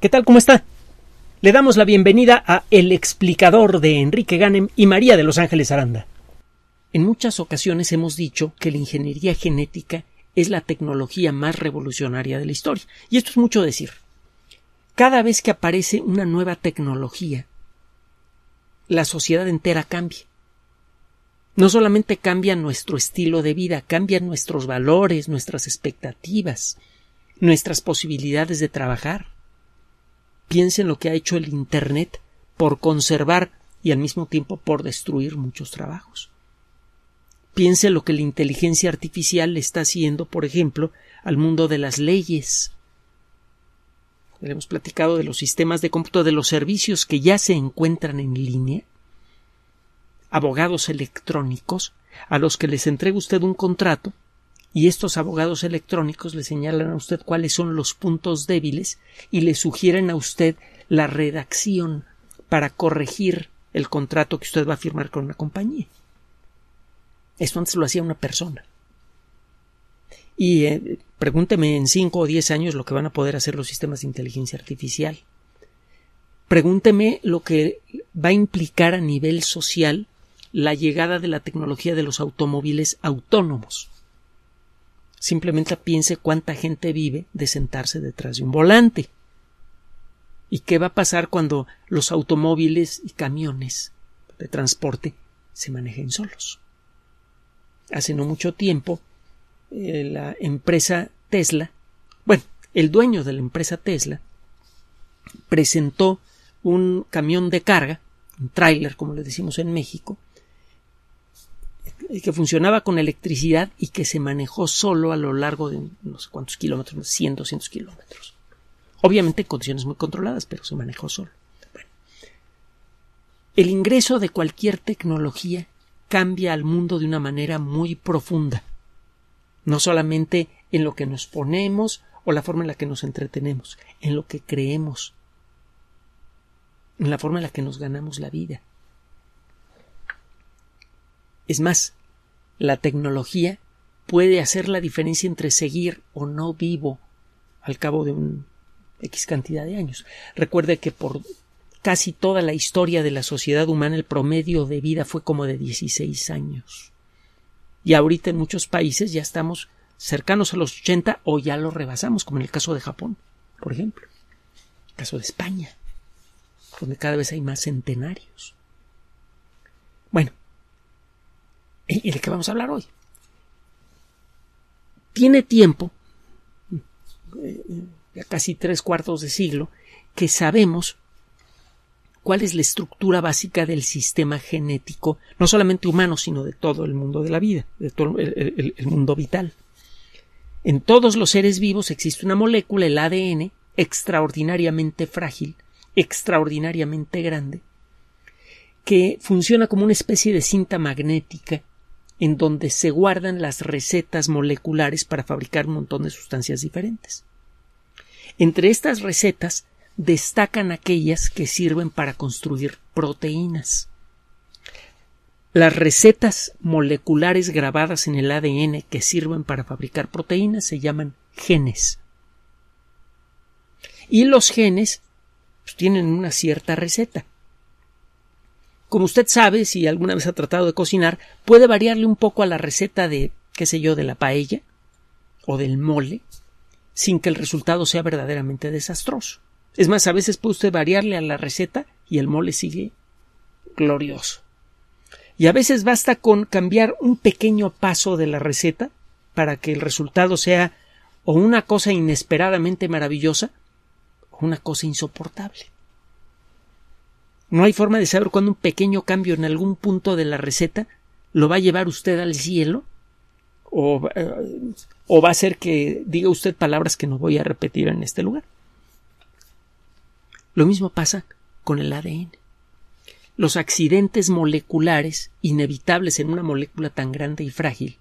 ¿Qué tal? ¿Cómo está? Le damos la bienvenida a El explicador de Enrique Ganem y María de Los Ángeles Aranda. En muchas ocasiones hemos dicho que la ingeniería genética es la tecnología más revolucionaria de la historia, y esto es mucho decir. Cada vez que aparece una nueva tecnología, la sociedad entera cambia. No solamente cambia nuestro estilo de vida, cambian nuestros valores, nuestras expectativas, nuestras posibilidades de trabajar Piensen lo que ha hecho el Internet por conservar y al mismo tiempo por destruir muchos trabajos. Piense lo que la inteligencia artificial le está haciendo, por ejemplo, al mundo de las leyes. hemos platicado de los sistemas de cómputo, de los servicios que ya se encuentran en línea, abogados electrónicos, a los que les entrega usted un contrato y estos abogados electrónicos le señalan a usted cuáles son los puntos débiles y le sugieren a usted la redacción para corregir el contrato que usted va a firmar con una compañía. Esto antes lo hacía una persona. Y eh, pregúnteme en cinco o diez años lo que van a poder hacer los sistemas de inteligencia artificial. Pregúnteme lo que va a implicar a nivel social la llegada de la tecnología de los automóviles autónomos. Simplemente piense cuánta gente vive de sentarse detrás de un volante. ¿Y qué va a pasar cuando los automóviles y camiones de transporte se manejen solos? Hace no mucho tiempo, eh, la empresa Tesla, bueno, el dueño de la empresa Tesla, presentó un camión de carga, un tráiler, como le decimos en México, que funcionaba con electricidad y que se manejó solo a lo largo de no sé cuántos kilómetros, 100, 200 kilómetros. Obviamente en condiciones muy controladas, pero se manejó solo. el ingreso de cualquier tecnología cambia al mundo de una manera muy profunda, no solamente en lo que nos ponemos o la forma en la que nos entretenemos, en lo que creemos, en la forma en la que nos ganamos la vida. Es más, la tecnología puede hacer la diferencia entre seguir o no vivo al cabo de un X cantidad de años. Recuerde que por casi toda la historia de la sociedad humana el promedio de vida fue como de 16 años. Y ahorita en muchos países ya estamos cercanos a los 80 o ya lo rebasamos, como en el caso de Japón, por ejemplo. El caso de España, donde cada vez hay más centenarios. Bueno, ¿Y de qué vamos a hablar hoy? Tiene tiempo, eh, ya casi tres cuartos de siglo, que sabemos cuál es la estructura básica del sistema genético, no solamente humano, sino de todo el mundo de la vida, de todo el mundo vital. En todos los seres vivos existe una molécula, el ADN, extraordinariamente frágil, extraordinariamente grande, que funciona como una especie de cinta magnética en donde se guardan las recetas moleculares para fabricar un montón de sustancias diferentes. Entre estas recetas destacan aquellas que sirven para construir proteínas. Las recetas moleculares grabadas en el ADN que sirven para fabricar proteínas se llaman genes. Y los genes pues, tienen una cierta receta. Como usted sabe, si alguna vez ha tratado de cocinar, puede variarle un poco a la receta de, qué sé yo, de la paella o del mole, sin que el resultado sea verdaderamente desastroso. Es más, a veces puede usted variarle a la receta y el mole sigue glorioso. Y a veces basta con cambiar un pequeño paso de la receta para que el resultado sea o una cosa inesperadamente maravillosa o una cosa insoportable. No hay forma de saber cuándo un pequeño cambio en algún punto de la receta lo va a llevar usted al cielo o, eh, o va a ser que diga usted palabras que no voy a repetir en este lugar. Lo mismo pasa con el ADN. Los accidentes moleculares inevitables en una molécula tan grande y frágil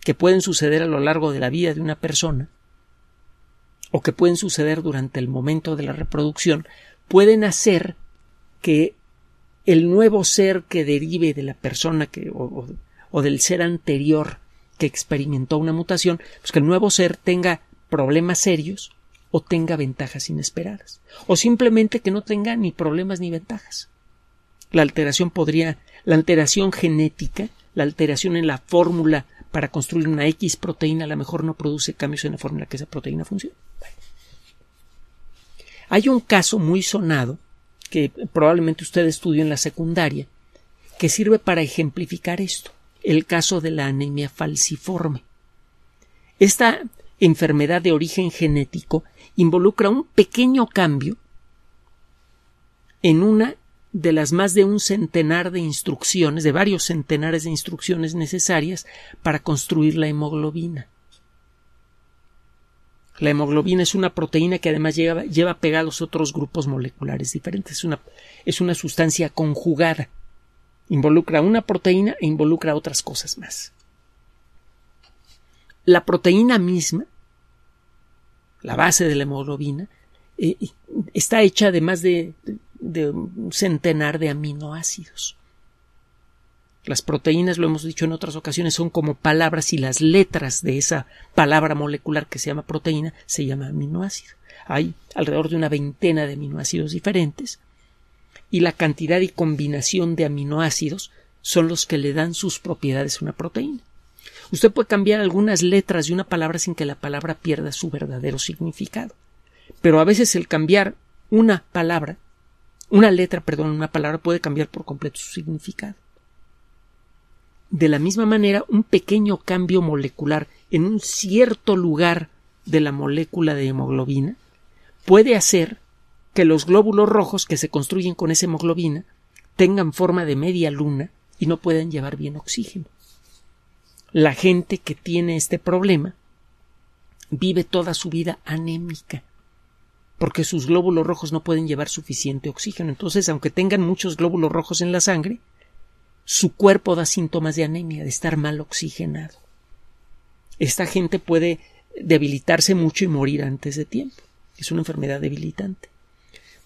que pueden suceder a lo largo de la vida de una persona o que pueden suceder durante el momento de la reproducción pueden hacer que el nuevo ser que derive de la persona que, o, del ser anterior que experimentó una mutación, pues que el nuevo ser tenga problemas serios o tenga ventajas inesperadas, o simplemente que no tenga ni problemas ni ventajas. La alteración podría, la alteración genética, la alteración en la fórmula para construir una X proteína, a lo mejor no produce cambios en la fórmula que esa proteína funciona. Hay un caso muy sonado que probablemente usted estudió en la secundaria, que sirve para ejemplificar esto, el caso de la anemia falciforme. Esta enfermedad de origen genético involucra un pequeño cambio en una de las más de un centenar de instrucciones, de varios centenares de instrucciones necesarias para construir la hemoglobina. La hemoglobina es una proteína que además lleva, lleva pegados otros grupos moleculares diferentes. Es una, es una sustancia conjugada. Involucra una proteína e involucra otras cosas más. La proteína misma, la base de la hemoglobina, eh, está hecha además de, más de un centenar de aminoácidos. Las proteínas, lo hemos dicho en otras ocasiones, son como palabras y las letras de esa palabra molecular que se llama proteína se llama aminoácido. Hay alrededor de una veintena de aminoácidos diferentes y la cantidad y combinación de aminoácidos son los que le dan sus propiedades a una proteína. Usted puede cambiar algunas letras de una palabra sin que la palabra pierda su verdadero significado. Pero a veces el cambiar una palabra, una letra, perdón, una palabra puede cambiar por completo su significado. De la misma manera, un pequeño cambio molecular en un cierto lugar de la molécula de hemoglobina puede hacer que los glóbulos rojos que se construyen con esa hemoglobina tengan forma de media luna y no puedan llevar bien oxígeno. La gente que tiene este problema vive toda su vida anémica porque sus glóbulos rojos no pueden llevar suficiente oxígeno. Entonces, aunque tengan muchos glóbulos rojos en la sangre, su cuerpo da síntomas de anemia, de estar mal oxigenado. Esta gente puede debilitarse mucho y morir antes de tiempo. Es una enfermedad debilitante.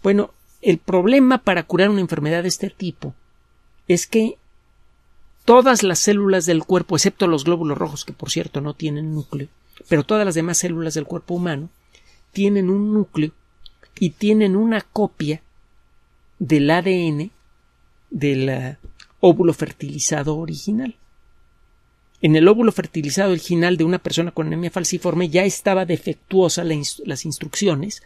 Bueno, el problema para curar una enfermedad de este tipo es que todas las células del cuerpo, excepto los glóbulos rojos, que por cierto no tienen núcleo, pero todas las demás células del cuerpo humano tienen un núcleo y tienen una copia del ADN de la óvulo fertilizado original. En el óvulo fertilizado original de una persona con anemia falciforme ya estaba defectuosa las instrucciones,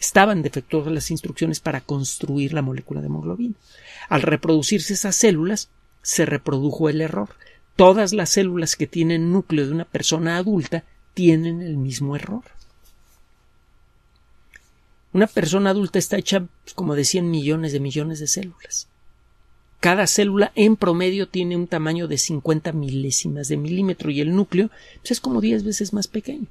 estaban defectuosas las instrucciones para construir la molécula de hemoglobina. Al reproducirse esas células, se reprodujo el error. Todas las células que tienen núcleo de una persona adulta tienen el mismo error. Una persona adulta está hecha pues, como de 100 millones de millones de células. Cada célula en promedio tiene un tamaño de 50 milésimas de milímetro y el núcleo pues, es como 10 veces más pequeño.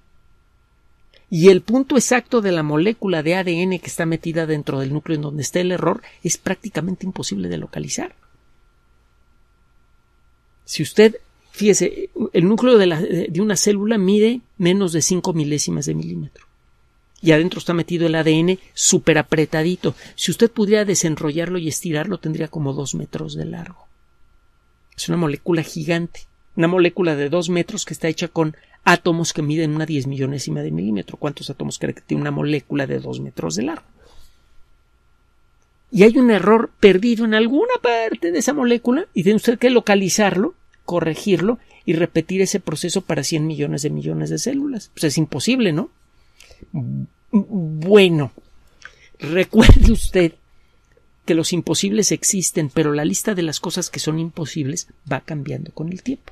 Y el punto exacto de la molécula de ADN que está metida dentro del núcleo en donde está el error es prácticamente imposible de localizar. Si usted, fíjese, el núcleo de, de una célula mide menos de 5 milésimas de milímetro y adentro está metido el ADN súper apretadito. Si usted pudiera desenrollarlo y estirarlo, tendría como dos metros de largo. Es una molécula gigante, una molécula de dos metros que está hecha con átomos que miden una diez millonésima de milímetro. ¿Cuántos átomos cree que tiene una molécula de dos metros de largo? Y hay un error perdido en alguna parte de esa molécula y tiene usted que localizarlo, corregirlo y repetir ese proceso para 100 millones de millones de células. Pues es imposible, ¿no? Bueno, recuerde usted que los imposibles existen, pero la lista de las cosas que son imposibles va cambiando con el tiempo.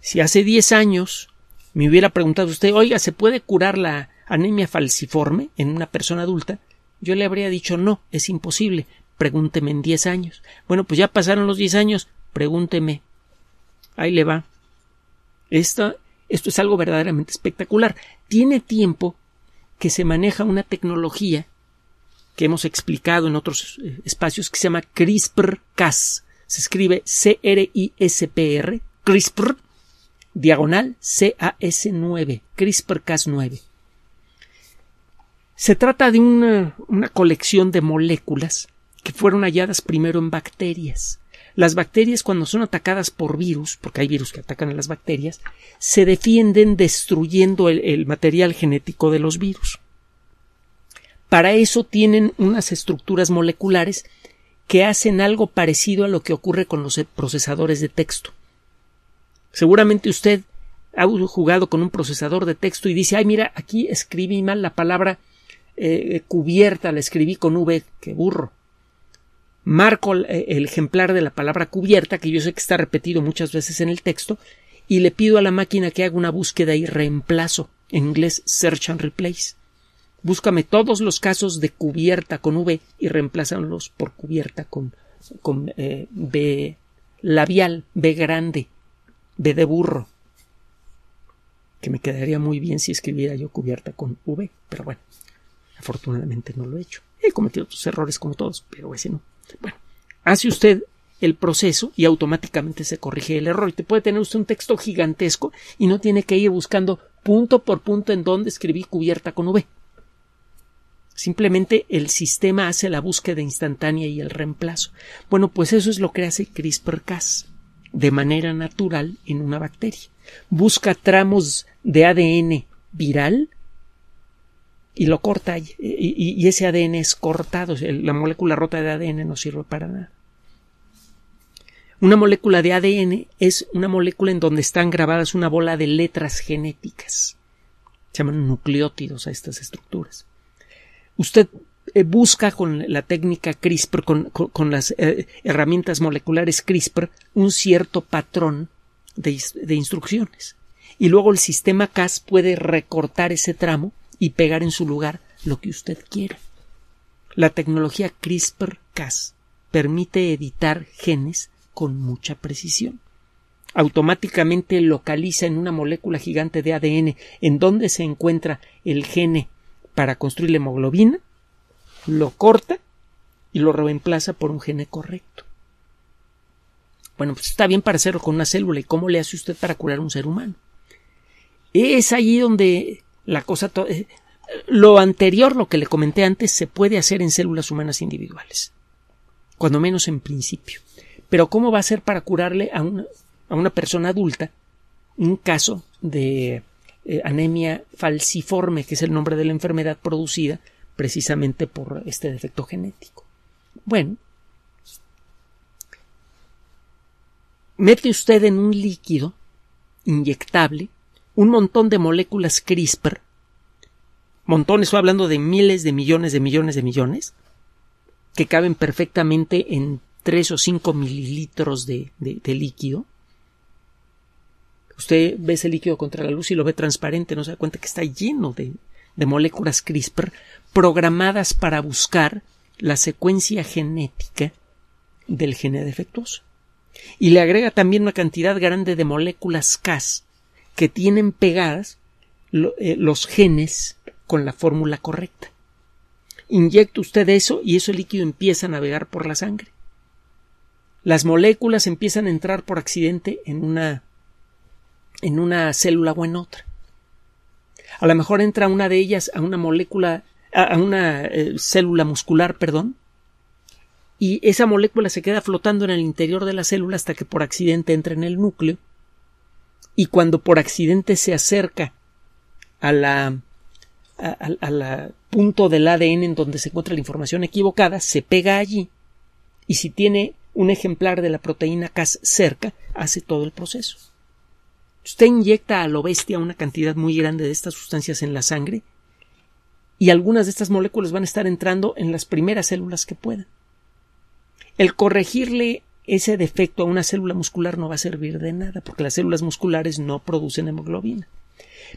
Si hace 10 años me hubiera preguntado usted, oiga, ¿se puede curar la anemia falciforme en una persona adulta? Yo le habría dicho, no, es imposible. Pregúnteme en 10 años. Bueno, pues ya pasaron los 10 años, pregúnteme. Ahí le va. Esta esto es algo verdaderamente espectacular. Tiene tiempo que se maneja una tecnología que hemos explicado en otros eh, espacios que se llama CRISPR-Cas. Se escribe C-R-I-S-P-R, CRISPR, diagonal CAS9, CRISPR-Cas9. Se trata de una, una colección de moléculas que fueron halladas primero en bacterias las bacterias cuando son atacadas por virus, porque hay virus que atacan a las bacterias, se defienden destruyendo el, material genético de los virus. Para eso tienen unas estructuras moleculares que hacen algo parecido a lo que ocurre con los procesadores de texto. Seguramente usted ha jugado con un procesador de texto y dice, ay, mira, aquí escribí mal la palabra eh, cubierta, la escribí con V, qué burro marco eh, el ejemplar de la palabra cubierta, que yo sé que está repetido muchas veces en el texto, y le pido a la máquina que haga una búsqueda y reemplazo, en inglés search and replace. Búscame todos los casos de cubierta con V y reemplázalos por cubierta con, con eh, B labial, B grande, B de burro. Que me quedaría muy bien si escribiera yo cubierta con V, pero bueno, afortunadamente no lo he hecho. He cometido otros errores como todos, pero ese no. Este, bueno, hace usted el proceso y automáticamente se corrige el error. Y te puede tener usted un texto gigantesco y no tiene que ir buscando punto por punto en donde escribí cubierta con V. Simplemente el sistema hace la búsqueda instantánea y el reemplazo. Bueno, pues eso es lo que hace CRISPR-Cas de manera natural en una bacteria. Busca tramos de ADN viral y lo corta y, ese ADN es cortado, la molécula rota de ADN no sirve para nada. Una molécula de ADN es una molécula en donde están grabadas una bola de letras genéticas. Se llaman nucleótidos a estas estructuras. Usted eh, busca con la técnica CRISPR, con, las eh, herramientas moleculares CRISPR, un cierto patrón de, de instrucciones. Y luego el sistema Cas puede recortar ese tramo y pegar en su lugar lo que usted quiera. La tecnología CRISPR-Cas permite editar genes con mucha precisión. Automáticamente localiza en una molécula gigante de ADN en donde se encuentra el gene para construir la hemoglobina, lo corta y lo reemplaza por un gene correcto. Bueno, pues está bien para hacerlo con una célula. ¿Y cómo le hace usted para curar a un ser humano? Es allí donde la cosa eh, lo anterior, lo que le comenté antes, se puede hacer en células humanas individuales, cuando menos en principio. Pero ¿cómo va a ser para curarle a una, a una persona adulta un caso de eh, anemia falciforme, que es el nombre de la enfermedad producida precisamente por este defecto genético? Bueno, mete usted en un líquido inyectable un montón de moléculas CRISPR, montones, estoy hablando de miles de millones de millones de millones, que caben perfectamente en 3 o 5 mililitros de, líquido. Usted ve ese líquido contra la luz y lo ve transparente, no se da cuenta que está lleno de, de moléculas CRISPR programadas para buscar la secuencia genética del gene defectuoso. Y le agrega también una cantidad grande de moléculas Cas que tienen pegadas eh, los genes con la fórmula correcta. Inyecta usted eso y ese líquido empieza a navegar por la sangre. Las moléculas empiezan a entrar por accidente en una, en una célula o en otra. A lo mejor entra una de ellas a una molécula, a una eh, célula muscular, perdón, y esa molécula se queda flotando en el interior de la célula hasta que por accidente entra en el núcleo y cuando por accidente se acerca a la, punto del ADN en donde se encuentra la información equivocada, se pega allí y si tiene un ejemplar de la proteína Cas cerca, hace todo el proceso. Usted inyecta a lo bestia una cantidad muy grande de estas sustancias en la sangre y algunas de estas moléculas van a estar entrando en las primeras células que puedan. El corregirle ese defecto a una célula muscular no va a servir de nada, porque las células musculares no producen hemoglobina.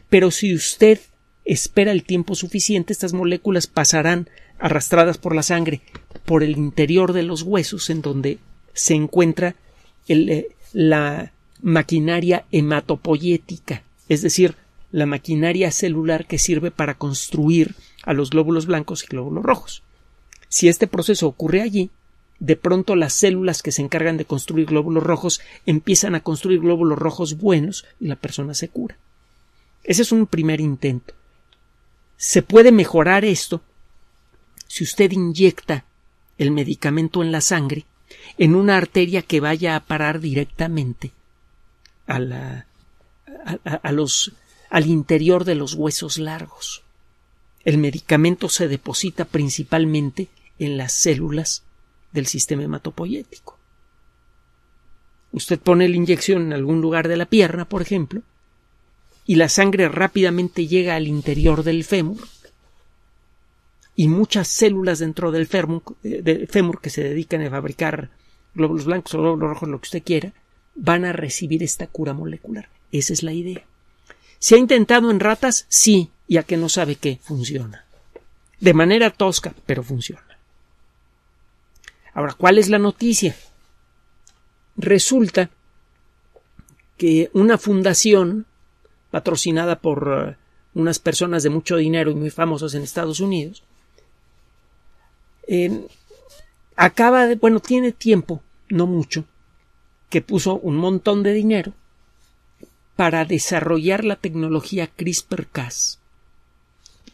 Pero si usted espera el tiempo suficiente, estas moléculas pasarán arrastradas por la sangre por el interior de los huesos en donde se encuentra eh, la maquinaria hematopoyética, es decir, la maquinaria celular que sirve para construir a los glóbulos blancos y glóbulos rojos. Si este proceso ocurre allí, de pronto las células que se encargan de construir glóbulos rojos empiezan a construir glóbulos rojos buenos y la persona se cura. Ese es un primer intento. Se puede mejorar esto si usted inyecta el medicamento en la sangre en una arteria que vaya a parar directamente a la, al interior de los huesos largos. El medicamento se deposita principalmente en las células del sistema hematopoyético. Usted pone la inyección en algún lugar de la pierna, por ejemplo, y la sangre rápidamente llega al interior del fémur y muchas células dentro del fémur, eh, del fémur que se dedican a fabricar glóbulos blancos o glóbulos rojos, lo que usted quiera, van a recibir esta cura molecular. Esa es la idea. ¿Se ha intentado en ratas? Sí, ya que no sabe qué funciona. De manera tosca, pero funciona. Ahora, ¿cuál es la noticia? Resulta que una fundación patrocinada por eh, unas personas de mucho dinero y muy famosas en Estados Unidos, acaba de, bueno, tiene tiempo, no mucho, que puso un montón de dinero para desarrollar la tecnología CRISPR-Cas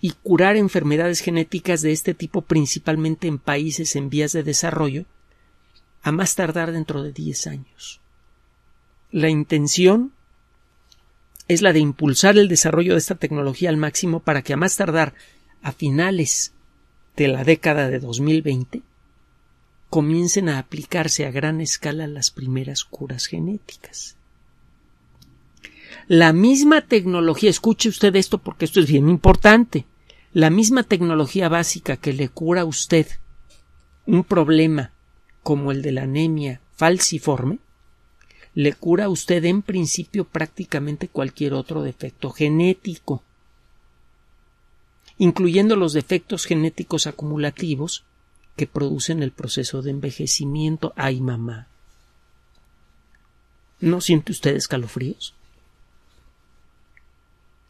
y curar enfermedades genéticas de este tipo principalmente en países en vías de desarrollo, a más tardar dentro de 10 años. La intención es la de impulsar el desarrollo de esta tecnología al máximo para que a más tardar a finales de la década de 2020 comiencen a aplicarse a gran escala las primeras curas genéticas. La misma tecnología, escuche usted esto porque esto es bien importante, la misma tecnología básica que le cura a usted un problema como el de la anemia falciforme, le cura a usted en principio prácticamente cualquier otro defecto genético, incluyendo los defectos genéticos acumulativos que producen el proceso de envejecimiento. ¡Ay, mamá! ¿No siente usted escalofríos?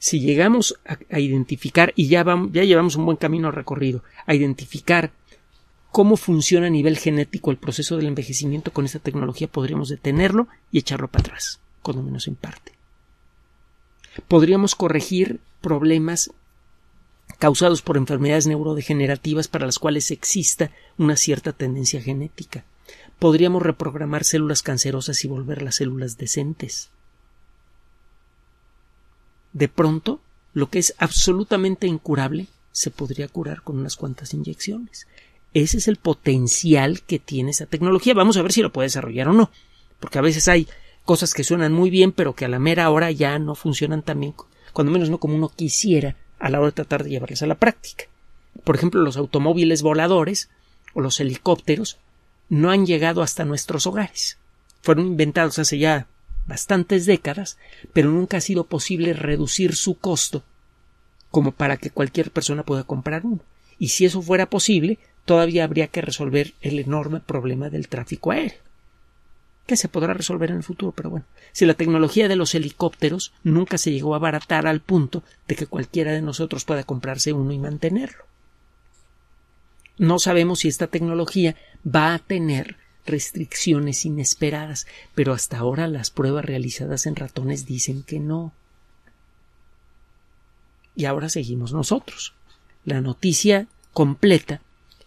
si llegamos a, identificar, y ya, ya llevamos un buen camino recorrido, a identificar cómo funciona a nivel genético el proceso del envejecimiento con esta tecnología, podríamos detenerlo y echarlo para atrás, cuando menos en parte. Podríamos corregir problemas causados por enfermedades neurodegenerativas para las cuales exista una cierta tendencia genética. Podríamos reprogramar células cancerosas y volverlas células decentes de pronto lo que es absolutamente incurable se podría curar con unas cuantas inyecciones. Ese es el potencial que tiene esa tecnología. Vamos a ver si lo puede desarrollar o no. Porque a veces hay cosas que suenan muy bien, pero que a la mera hora ya no funcionan tan bien, cuando menos no como uno quisiera, a la hora de tratar de llevarlas a la práctica. Por ejemplo, los automóviles voladores o los helicópteros no han llegado hasta nuestros hogares. Fueron inventados hace ya bastantes décadas, pero nunca ha sido posible reducir su costo como para que cualquier persona pueda comprar uno. Y si eso fuera posible, todavía habría que resolver el enorme problema del tráfico aéreo, que se podrá resolver en el futuro, pero bueno, si la tecnología de los helicópteros nunca se llegó a abaratar al punto de que cualquiera de nosotros pueda comprarse uno y mantenerlo. No sabemos si esta tecnología va a tener restricciones inesperadas, pero hasta ahora las pruebas realizadas en ratones dicen que no. Y ahora seguimos nosotros. La noticia completa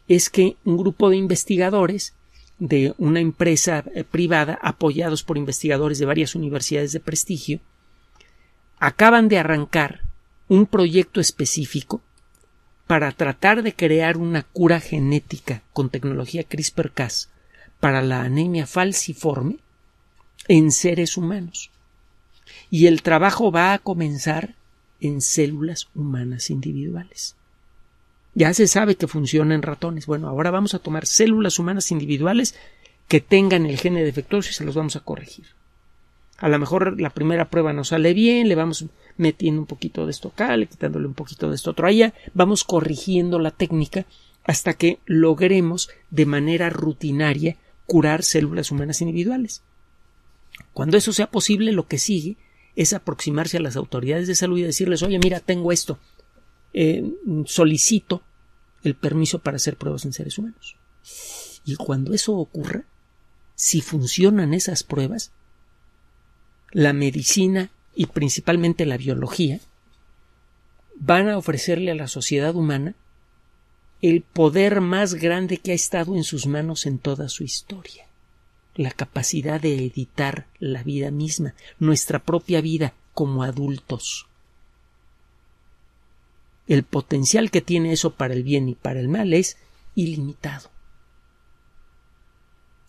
es que un grupo de investigadores de una empresa eh, privada apoyados por investigadores de varias universidades de prestigio acaban de arrancar un proyecto específico para tratar de crear una cura genética con tecnología CRISPR-Cas para la anemia falciforme en seres humanos. Y el trabajo va a comenzar en células humanas individuales. Ya se sabe que funciona en ratones. Bueno, ahora vamos a tomar células humanas individuales que tengan el gene defectuoso y se los vamos a corregir. A lo mejor la primera prueba no sale bien, le vamos metiendo un poquito de esto acá, le quitándole un poquito de esto otro allá, vamos corrigiendo la técnica hasta que logremos de manera rutinaria curar células humanas individuales. Cuando eso sea posible, lo que sigue es aproximarse a las autoridades de salud y decirles, oye, mira, tengo esto, eh, solicito el permiso para hacer pruebas en seres humanos. Y cuando eso ocurra, si funcionan esas pruebas, la medicina y principalmente la biología van a ofrecerle a la sociedad humana el poder más grande que ha estado en sus manos en toda su historia la capacidad de editar la vida misma, nuestra propia vida como adultos. El potencial que tiene eso para el bien y para el mal es ilimitado.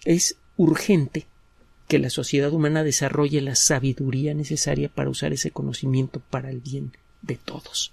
Es urgente que la sociedad humana desarrolle la sabiduría necesaria para usar ese conocimiento para el bien de todos.